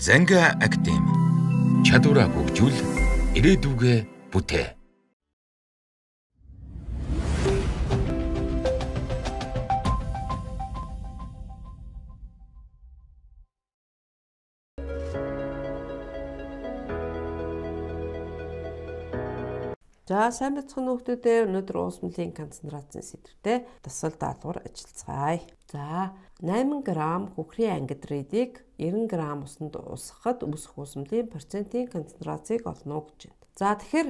Занга академи. Чадвараа хөгжүүл, ирээдүгэ бүтээ. За сайн бацхан хүмүүстээ өнөөдөр уус мөлийн концентрацийн сэдвтэй тасал даалгавар ажиллацгаая. За 8 г хүкрийн ангидридийг 90 г усанд усахад өсөх уус мөлийн процентийн концентрацийг олно гэж байна. За тэгэхээр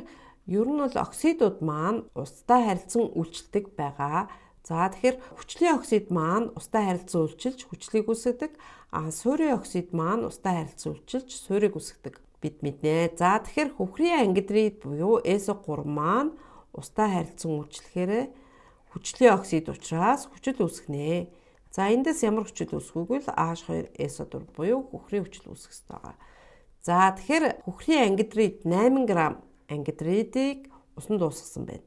ер нь бол оксидууд маань устай харилцан үйлчлдэг байгаа. За тэгэхээр хүчлийн оксид маань устай харилцан үйлчилж хүчлийг үсгдэг, а суурийн оксид маань устай харилцан үйлчилж суурийг үсгдэг бид мэднэ. За тэгэхээр хөхрийн ангидрид буюу SO3 маань устай харилцсан үйлчлэхээр хүчлийн оксид учраас хүчил үүсгэнэ. За эндээс ямар хүчил үүсгэвэл H2 SO4 буюу хөхрийн хүчил үүсгэх ёстой байгаа. За тэгэхээр хөхрийн ангидрид 8 г ангидридийг усанд дуусгасан байна.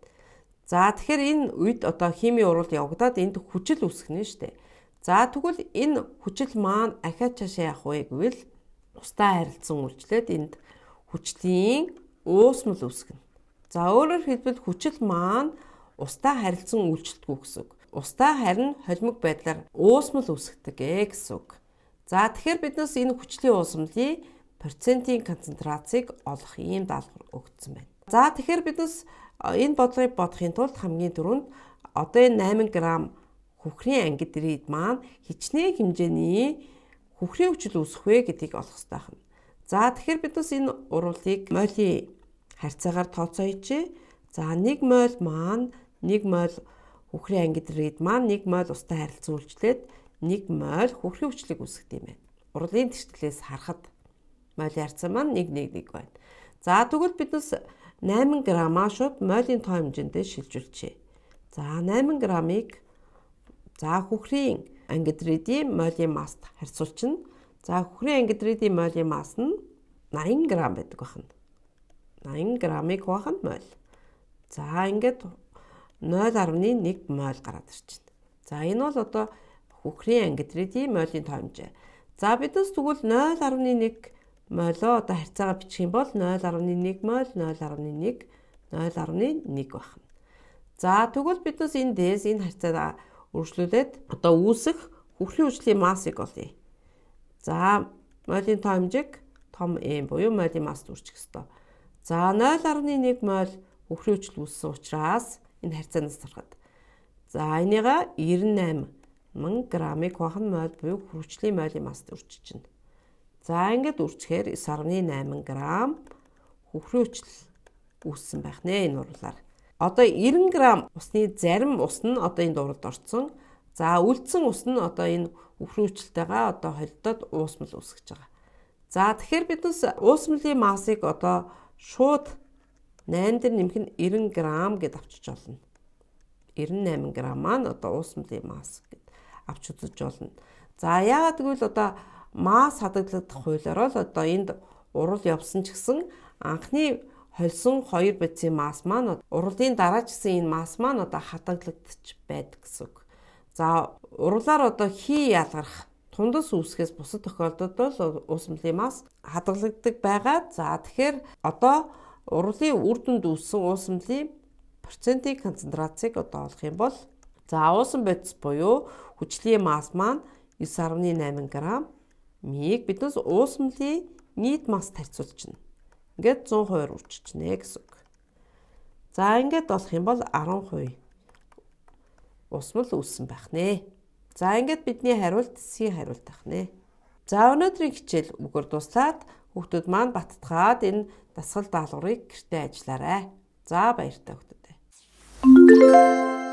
За тэгэхээр энэ үед одоо хими уралд явагдаад энд хүчил үүсгэнэ шүү дээ. За тэгвэл энэ хүчил маань ахиад чашаа явах вэ гэвэл тустай харилцан үйлчлээд энд хүчлийн уусмал үүсгэнэ. За өөрөөр хэлбэл хүчил маань устай харилцан үйлчлдэггүй гэсэн үг. Устай харин холимог байдлаар уусмал үүсгдэг ээ гэсэн үг. За тэгэхээр биднес энэ хүчлийн уусмалын процентийн концентрацыг олох ийм даалгавар өгдсөн байна. За тэгэхээр биднес энэ бодлогыг бодохын тулд хамгийн түрүүнд одоо энэ 8 г хүхрийн ангид ирээд маань хичнээн хэмжээний хөхрийн хүчил үүсэх вэ гэдгийг олох хэрэгтэй байна. За тэгэхээр бид бас энэ урвалыг молийн харьцаагаар тооцооёч. За нэг моль маань нэг моль хөхрийн ангид рид маань нэг моль устай харилцуулжлээд нэг моль хөхрийн хүчлийг үүсгэх юм байна. Урлагийн тэртгэлээс харахад моль харьцаа маань 111 байна. За тэгвэл бид бас 8 грамаа шууд молийн тоо хэмжээндээ шилжүүлчихье. За 8 грамыг за хөхрийн ангидриди молийн маст харьцуулчихна. За хөхрийн ангидриди молийн мас нь 80 г байдаг байна. 80 грамыг хувааханд моль. За ингээд 0.1 моль гараад ирчихнэ. За энэ бол одоо хөхрийн ангидриди молийн тоо хэмжээ. За бидээс тэгвэл 0.1 молоо одоо харьцаагаа бичих юм бол 0.1 моль 0.1 0.1 байна. За тэгвэл бидээс энэ дэс энэ харьцаа үргэлжлүүлээд одоо үүсэх хөхлийн хүчлийн массыг олъё. За молийн тоо хэмжээг том M буюу молийн масс үрчих ёстой. За 0.1 моль хөхлийн хүчил үүссэн учраас энэ харьцаанаас харахад за энийга 98 мянга грамыг хувахан моль буюу хөвчлийн молийн масс үрчиж чинь. За ингээд үрчхээр 9.8 грамм хөхлийн хүчил үүссэн байх нэ энэ урлаар. Одоо 90 г усны зарим ус нь одоо энэ дууралд орцсон. За үлдсэн ус нь одоо энэ үхрүүчлтэйгээ одоо холдоод уусмал үсгэж байгаа. За тэгэхээр бид бас уусмлын масыг одоо шууд 8 дээр нэмэх нь 90 г гэд авчиж олно. 98 г маань одоо уусмлын мас гэд авч үзэж олно. За яагаад гэвэл одоо масс хадгалагдах хуулиараа л одоо энд урал явсан ч гэсэн анхны холсон хоёр бодисын масс маань уралдын дараачсан энэ масс маань одоо хатаглагдчих байдаг гэсэн үг. За урлаар одоо хий ялгарх тундас үүсгэс бусад тохиолдолд бол уусмлын масс хадгалагддаг байгаа. За тэгэхээр одоо урлын үр дүнд үүссэн уусмлын процентийн концентрацийг одоо олох юм бол за уусан бодис буюу хүчлийн масс маань 9.8 г. Мийг биднес уусмлын нийт масс тарьцуулчихна. Ингээд 100% үржижнэ гэсэн үг. За ингээд болох юм бол 10% усмал үүссэн байх нэ. За ингээд бидний хариулт C хариулт байх нэ. За өнөөдрийн хичээл үгээр дуслаад хүүхдүүд маань баттгаад энэ дасгал даалгаврыг гэртээ ажиллаарай. За баяртай хүүхдүүд.